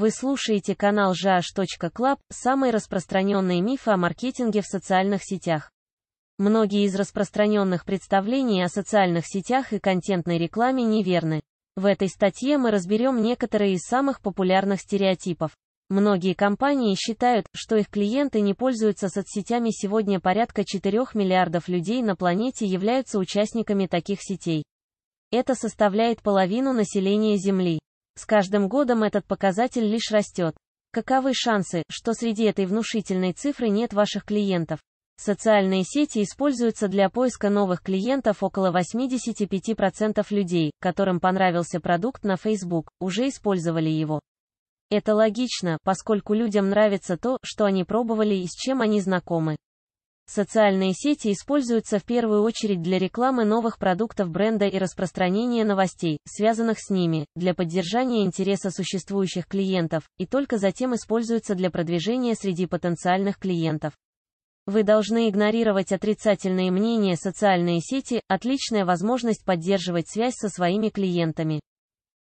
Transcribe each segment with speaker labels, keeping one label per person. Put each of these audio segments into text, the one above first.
Speaker 1: Вы слушаете канал jash.club, самые распространенные мифы о маркетинге в социальных сетях. Многие из распространенных представлений о социальных сетях и контентной рекламе неверны. В этой статье мы разберем некоторые из самых популярных стереотипов. Многие компании считают, что их клиенты не пользуются соцсетями сегодня порядка 4 миллиардов людей на планете являются участниками таких сетей. Это составляет половину населения Земли. С каждым годом этот показатель лишь растет. Каковы шансы, что среди этой внушительной цифры нет ваших клиентов? Социальные сети используются для поиска новых клиентов около 85% людей, которым понравился продукт на Facebook, уже использовали его. Это логично, поскольку людям нравится то, что они пробовали и с чем они знакомы. Социальные сети используются в первую очередь для рекламы новых продуктов бренда и распространения новостей, связанных с ними, для поддержания интереса существующих клиентов, и только затем используются для продвижения среди потенциальных клиентов. Вы должны игнорировать отрицательные мнения социальные сети, отличная возможность поддерживать связь со своими клиентами.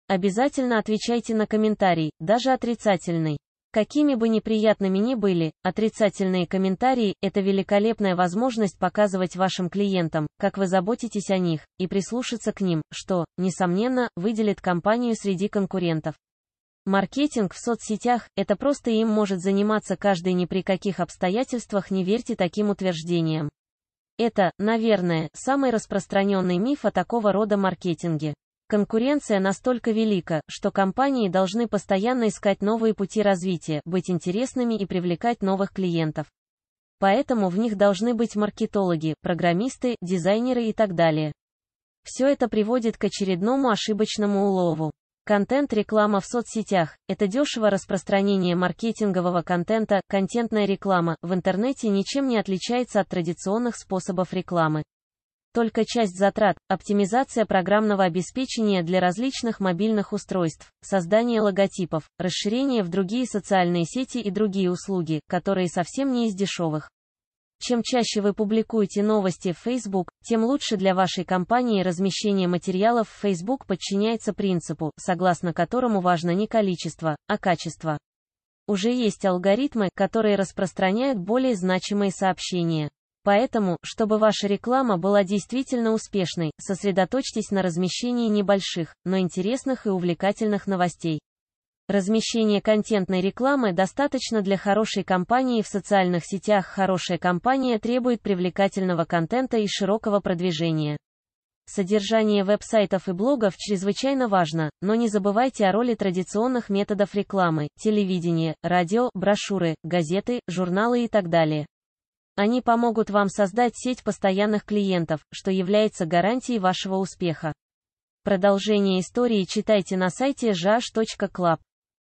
Speaker 1: Обязательно отвечайте на комментарий, даже отрицательный. Какими бы неприятными ни были, отрицательные комментарии – это великолепная возможность показывать вашим клиентам, как вы заботитесь о них, и прислушаться к ним, что, несомненно, выделит компанию среди конкурентов. Маркетинг в соцсетях – это просто им может заниматься каждый ни при каких обстоятельствах не верьте таким утверждениям. Это, наверное, самый распространенный миф о такого рода маркетинге. Конкуренция настолько велика, что компании должны постоянно искать новые пути развития, быть интересными и привлекать новых клиентов. Поэтому в них должны быть маркетологи, программисты, дизайнеры и так далее. Все это приводит к очередному ошибочному улову. Контент-реклама в соцсетях – это дешево распространение маркетингового контента, контентная реклама в интернете ничем не отличается от традиционных способов рекламы только часть затрат, оптимизация программного обеспечения для различных мобильных устройств, создание логотипов, расширение в другие социальные сети и другие услуги, которые совсем не из дешевых. Чем чаще вы публикуете новости в Facebook, тем лучше для вашей компании размещение материалов в Facebook подчиняется принципу, согласно которому важно не количество, а качество. Уже есть алгоритмы, которые распространяют более значимые сообщения. Поэтому, чтобы ваша реклама была действительно успешной, сосредоточьтесь на размещении небольших, но интересных и увлекательных новостей. Размещение контентной рекламы достаточно для хорошей компании в социальных сетях. Хорошая компания требует привлекательного контента и широкого продвижения. Содержание веб-сайтов и блогов чрезвычайно важно, но не забывайте о роли традиционных методов рекламы, телевидение, радио, брошюры, газеты, журналы и так далее. Они помогут вам создать сеть постоянных клиентов, что является гарантией вашего успеха. Продолжение истории читайте на сайте jash.club.